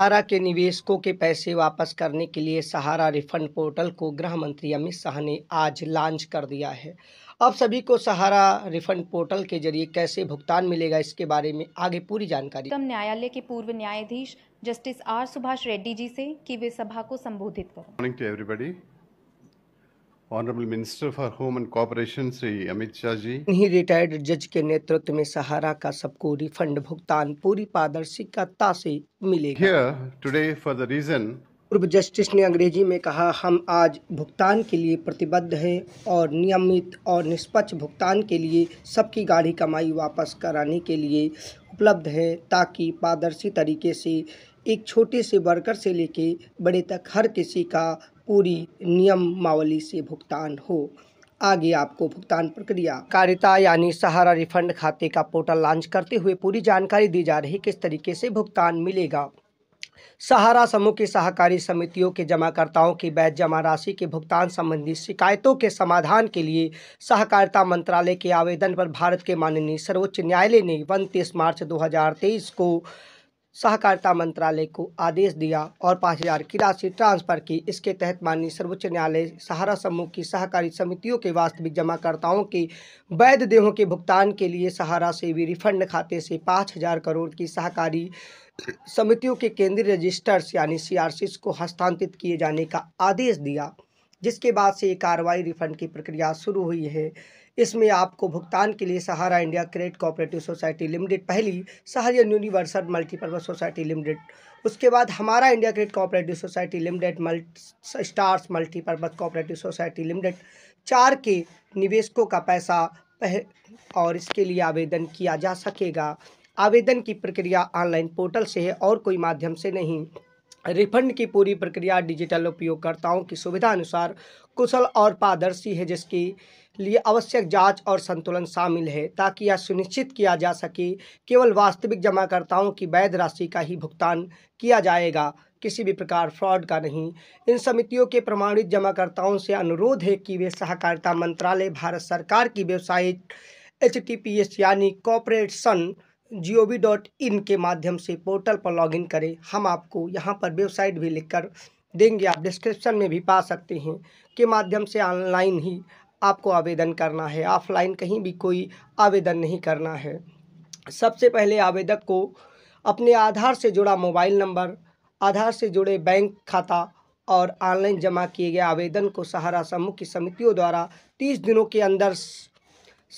सहारा के निवेशकों के पैसे वापस करने के लिए सहारा रिफंड पोर्टल को गृह मंत्री अमित शाह ने आज लॉन्च कर दिया है अब सभी को सहारा रिफंड पोर्टल के जरिए कैसे भुगतान मिलेगा इसके बारे में आगे पूरी जानकारी कम न्यायालय के पूर्व न्यायाधीश जस्टिस आर सुभाष रेड्डी जी से की वे सभा को संबोधित करें honourable minister for home and cooperation Shri Amit Shah ji इन्हीं रिटायर्ड जज के नेतृत्व में सहारा का सबको रिफंड भुगतान पूरी पारदर्शिकता से मिलेगा टुडे फॉर द रीजन पूर्व जस्टिस ने अंग्रेजी में कहा हम आज भुगतान के लिए प्रतिबद्ध हैं और नियमित और निष्पक्ष भुगतान के लिए सबकी गाड़ी कमाई वापस कराने के लिए उपलब्ध है ताकि पारदर्शी तरीके से एक छोटे से वर्कर से लेके बड़े तक हर किसी का पूरी नियमावली से भुगतान हो आगे आपको भुगतान प्रक्रिया कारिता यानी सहारा रिफंड खाते का पोर्टल लॉन्च करते हुए पूरी जानकारी दी जा रही किस तरीके से भुगतान मिलेगा सहारा समूह की सहकारी समितियों के जमाकर्ताओं की वैध जमा राशि के भुगतान संबंधी शिकायतों के समाधान के लिए सहकारिता मंत्रालय के आवेदन पर भारत के माननीय सर्वोच्च न्यायालय ने उनतीस मार्च 2023 को सहकारिता मंत्रालय को आदेश दिया और पाँच हजार की राशि ट्रांसफर की इसके तहत माननीय सर्वोच्च न्यायालय सहारा समूह की सहकारी समितियों के वास्तविक जमाकर्ताओं के वैध देहों के भुगतान के लिए सहारा सेवी रिफंड खाते से पाँच हजार करोड़ की सहकारी समितियों के केंद्रीय रजिस्टर्स यानी सी को हस्तांतरित किए जाने का आदेश दिया जिसके बाद से ये कार्रवाई रिफंड की प्रक्रिया शुरू हुई है इसमें आपको भुगतान के लिए Sahara India credit cooperative society limited पहली Sahariyan universal multipurpose society limited उसके बाद Hamara India credit cooperative society limited multi stars multipurpose cooperative society limited चार के निवेशकों का पैसा पह और इसके लिए आवेदन किया जा सकेगा आवेदन की प्रक्रिया ऑनलाइन पोर्टल से है और कोई माध्यम से नहीं रिफंड की पूरी प्रक्रिया डिजिटल उपयोगकर्ताओं की सुविधा अनुसार कुशल और पारदर्शी है जिसकी लिए आवश्यक जांच और संतुलन शामिल है ताकि यह सुनिश्चित किया जा सके केवल वास्तविक जमाकर्ताओं की वैध राशि का ही भुगतान किया जाएगा किसी भी प्रकार फ्रॉड का नहीं इन समितियों के प्रमाणित जमाकर्ताओं से अनुरोध है कि वे सहकारिता मंत्रालय भारत सरकार की website H T P S यानी cooperation G O V dot in के माध्यम से पोर्टल पर लॉगिन करें हम आपको यहाँ पर वेबसाइट भी लिखकर देंगे आप डिस्क्रिप्शन में भी पा सकते हैं के माध्यम से ऑनलाइन ही आपको आवेदन करना है ऑफलाइन कहीं भी कोई आवेदन नहीं करना है सबसे पहले आवेदक को अपने आधार से जुड़ा मोबाइल नंबर आधार से जुड़े बैंक खाता और ऑनलाइन जमा किए गए आवेदन को सहारा समूह की समितियों द्वारा तीस दिनों के अंदर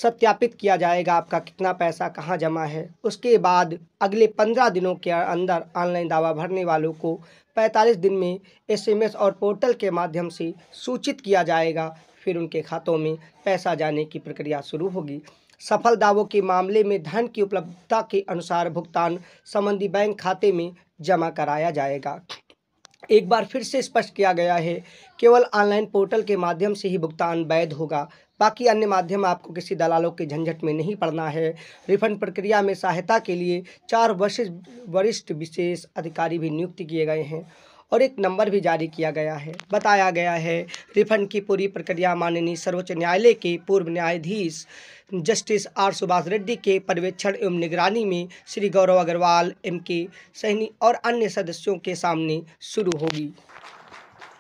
सत्यापित किया जाएगा आपका कितना पैसा कहाँ जमा है उसके बाद अगले पंद्रह दिनों के अंदर ऑनलाइन दावा भरने वालों को पैंतालीस दिन में एसएमएस और पोर्टल के माध्यम से सूचित किया जाएगा फिर उनके खातों में पैसा जाने की प्रक्रिया शुरू होगी सफल दावों के मामले में धन की उपलब्धता के अनुसार भुगतान संबंधी बैंक खाते में जमा कराया जाएगा एक बार फिर से स्पष्ट किया गया है केवल ऑनलाइन पोर्टल के माध्यम से ही भुगतान वैध होगा बाकी अन्य माध्यम आपको किसी दलालों के झंझट में नहीं पड़ना है रिफंड प्रक्रिया में सहायता के लिए चार वर्ष वरिष्ठ विशेष अधिकारी भी नियुक्त किए गए हैं और एक नंबर भी जारी किया गया है बताया गया है रिफंड की पूरी प्रक्रिया माननीय सर्वोच्च न्यायालय के पूर्व न्यायाधीश जस्टिस आर सुभाष रेड्डी के पर्यवेक्षण एवं निगरानी में श्री गौरव अग्रवाल एम के सहनी और अन्य सदस्यों के सामने शुरू होगी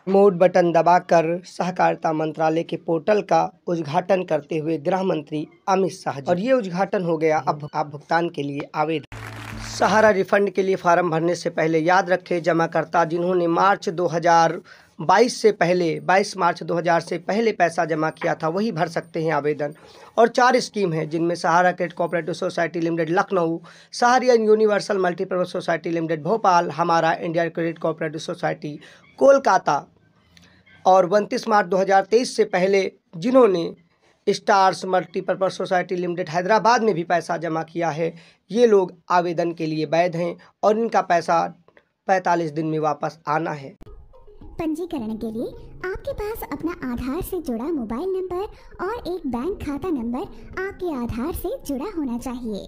मोड बटन दबाकर सहकारिता मंत्रालय के पोर्टल का उद्घाटन करते हुए गृह मंत्री अमित शाह और ये उद्घाटन हो गया अब आप भुगतान के लिए आवेदन सहारा रिफंड के लिए फार्म भरने से पहले याद रखें जमाकर्ता जिन्होंने मार्च 2022 से पहले 22 मार्च 2000 से पहले पैसा जमा किया था वही भर सकते हैं आवेदन और चार स्कीम हैं जिनमें Sahara credit cooperative society limited Lucknow Sahariya universal multipurpose society limited Bhopal Hamara India credit cooperative society Kolkata और उनतीस मार्च दो से पहले जिन्होंने stars multipurpose society limited Hyderabad में भी पैसा जमा किया है ये लोग आवेदन के लिए वैध हैं और इनका पैसा पैंतालीस दिन में वापस आना है पंजीकरण के लिए आपके पास अपना आधार से जुड़ा मोबाइल नंबर और एक बैंक खाता नंबर आपके आधार से जुड़ा होना चाहिए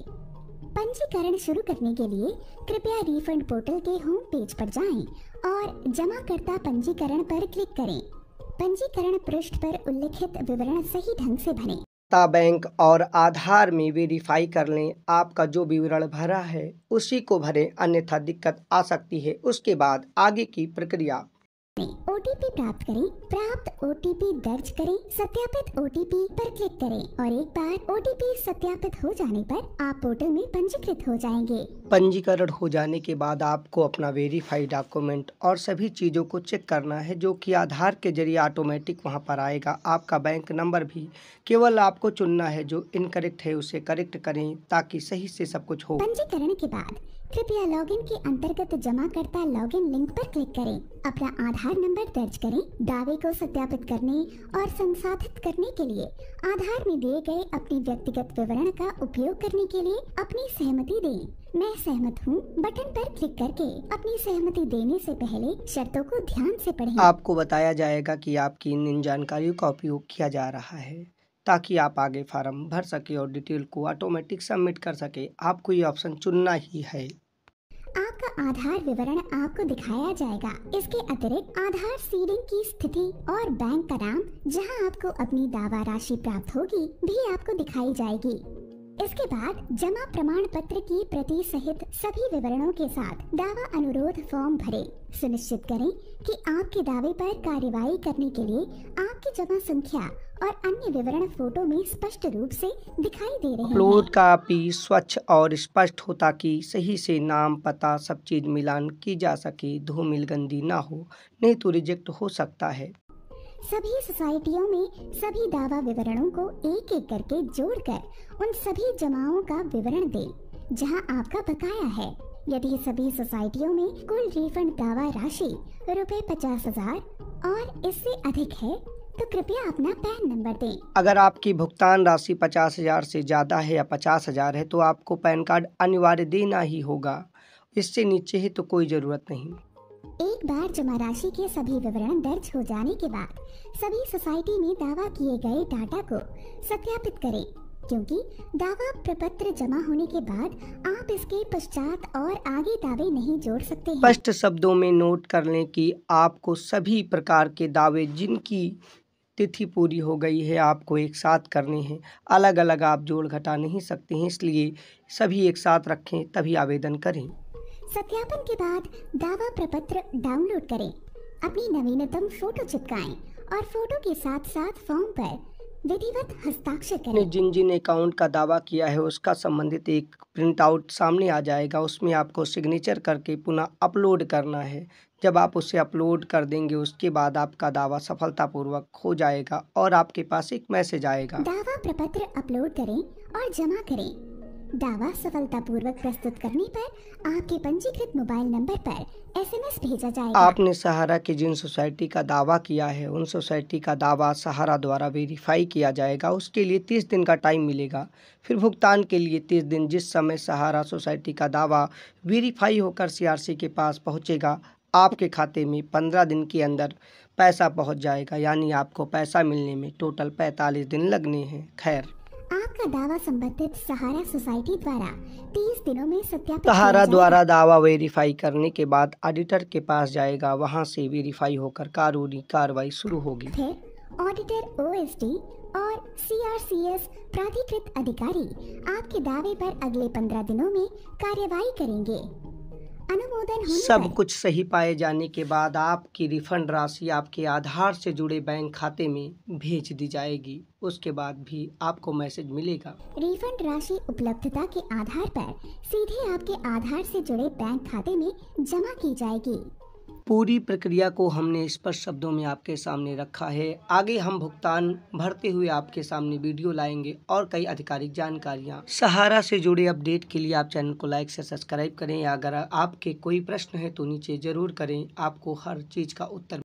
पंजीकरण शुरू करने के लिए कृपया रिफंड पोर्टल के होम पेज पर जाएं और जमाकर्ता पंजीकरण पर क्लिक करें पंजीकरण पृष्ठ पर उल्लिखित विवरण सही ढंग से भरें ता बैंक और आधार में वेरीफाई कर लें आपका जो विवरण भरा है उसी को भरें अन्यथा दिक्कत आ सकती है उसके बाद आगे की प्रक्रिया ओटीपी प्राप्त करें प्राप्त ओटीपी दर्ज करें सत्यापित ओटीपी पर क्लिक करें और एक बार ओटीपी सत्यापित हो जाने पर आप पोर्टल में पंजीकृत हो जाएंगे पंजीकरण हो जाने के बाद आपको अपना वेरीफाई डॉक्यूमेंट और सभी चीज़ों को चेक करना है जो कि आधार के जरिए ऑटोमेटिक वहाँ पर आएगा आपका बैंक नंबर भी केवल आपको चुनना है जो इनकरेक्ट है उसे करेक्ट करें ताकि सही से सब कुछ हो पंजीकरण के बाद कृपया लॉगिन के अंतर्गत जमा करता लॉगिन लिंक पर क्लिक करें अपना आधार नंबर दर्ज करें दावे को सत्यापित करने और संसाधित करने के लिए आधार में दिए गए अपने व्यक्तिगत विवरण का उपयोग करने के लिए अपनी सहमति दें। मैं सहमत हूँ बटन पर क्लिक करके अपनी सहमति देने से पहले शर्तों को ध्यान से पढ़ें। आपको बताया जाएगा कि आपकी इन इन जानकारियों का उपयोग किया जा रहा है ताकि आप आगे फॉर्म भर सके और डिटेल को ऑटोमेटिक सबमिट कर सके आपको ये ऑप्शन चुनना ही है आधार विवरण आपको दिखाया जाएगा इसके अतिरिक्त आधार सीडिंग की स्थिति और बैंक का नाम जहां आपको अपनी दावा राशि प्राप्त होगी भी आपको दिखाई जाएगी इसके बाद जमा प्रमाण पत्र की प्रति सहित सभी विवरणों के साथ दावा अनुरोध फॉर्म भरे सुनिश्चित करें कि आपके दावे पर कार्यवाही करने के लिए आपकी जमा संख्या और अन्य विवरण फोटो में स्पष्ट रूप से दिखाई दे रहे अपलोड कापी स्वच्छ और स्पष्ट हो ताकि सही से नाम पता सब चीज मिलान की जा सके धूमिल गंदी ना हो नहीं तो रिजेक्ट हो सकता है सभी सोसाइटियों में सभी दावा विवरणों को एक एक करके जोड़कर उन सभी जमाओं का विवरण दें जहां आपका बकाया है यदि सभी सोसाइटियों में कुल रिफंड दावा राशि रुपए पचास हजार और इससे अधिक है तो कृपया अपना पैन नंबर दें अगर आपकी भुगतान राशि पचास हजार ऐसी ज़्यादा है या पचास हजार है तो आपको पैन कार्ड अनिवार्य देना ही होगा इससे नीचे ही तो कोई ज़रूरत नहीं एक बार जमा राशि के सभी विवरण दर्ज हो जाने के बाद सभी सोसाइटी में दावा किए गए डाटा को सत्यापित करें क्योंकि दावा प्रपत्र जमा होने के बाद आप इसके पश्चात और आगे दावे नहीं जोड़ सकते स्पष्ट शब्दों में नोट कर लें कि आपको सभी प्रकार के दावे जिनकी तिथि पूरी हो गई है आपको एक साथ करने हैं अलग अलग आप जोड़ घटा नहीं सकते हैं इसलिए सभी एक साथ रखें तभी आवेदन करें सत्यापन के बाद दावा प्रपत्र डाउनलोड करें अपनी नवीनतम फोटो चिपकाएं और फोटो के साथ साथ फॉर्म पर विधिवत हस्ताक्षर करें जिन जिन अकाउंट का दावा किया है उसका संबंधित एक प्रिंट आउट सामने आ जाएगा उसमें आपको सिग्नेचर करके पुनः अपलोड करना है जब आप उसे अपलोड कर देंगे उसके बाद आपका दावा सफलतापूर्वक हो जाएगा और आपके पास एक मैसेज आएगा दावा प्रपत्र अपलोड करें और जमा करें दावा सफलतापूर्वक प्रस्तुत करने पर आपके पंजीकृत मोबाइल नंबर पर एसएमएस भेजा जाएगा आपने सहारा की जिन सोसाइटी का दावा किया है उन सोसाइटी का दावा सहारा द्वारा वेरीफाई किया जाएगा उसके लिए तीस दिन का टाइम मिलेगा फिर भुगतान के लिए तीस दिन जिस समय सहारा सोसाइटी का दावा वेरीफाई होकर सीआरसी के पास पहुँचेगा आपके खाते में पंद्रह दिन के अंदर पैसा पहुंच जाएगा यानी आपको पैसा मिलने में टोटल पैंतालीस दिन लगने हैं खैर आपका दावा संबंधित सहारा सोसाइटी द्वारा तीस दिनों में सत्यापित सहारा द्वारा दावा वेरीफाई करने के बाद ऑडिटर के पास जाएगा वहां से वेरीफाई होकर कानूनी कार्रवाई शुरू होगी ऑडिटर ओ और सीआरसीएस प्राधिकृत अधिकारी आपके दावे पर अगले पंद्रह दिनों में कार्यवाही करेंगे सब कुछ सही पाए जाने के बाद आपकी रिफंड राशि आपके आधार से जुड़े बैंक खाते में भेज दी जाएगी उसके बाद भी आपको मैसेज मिलेगा रिफंड राशि उपलब्धता के आधार पर सीधे आपके आधार से जुड़े बैंक खाते में जमा की जाएगी पूरी प्रक्रिया को हमने स्पष्ट शब्दों में आपके सामने रखा है आगे हम भुगतान भरते हुए आपके सामने वीडियो लाएंगे और कई आधिकारिक जानकारियाँ सहारा से जुड़े अपडेट के लिए आप चैनल को लाइक से सब्सक्राइब करें अगर आपके कोई प्रश्न है तो नीचे जरूर करें आपको हर चीज़ का उत्तर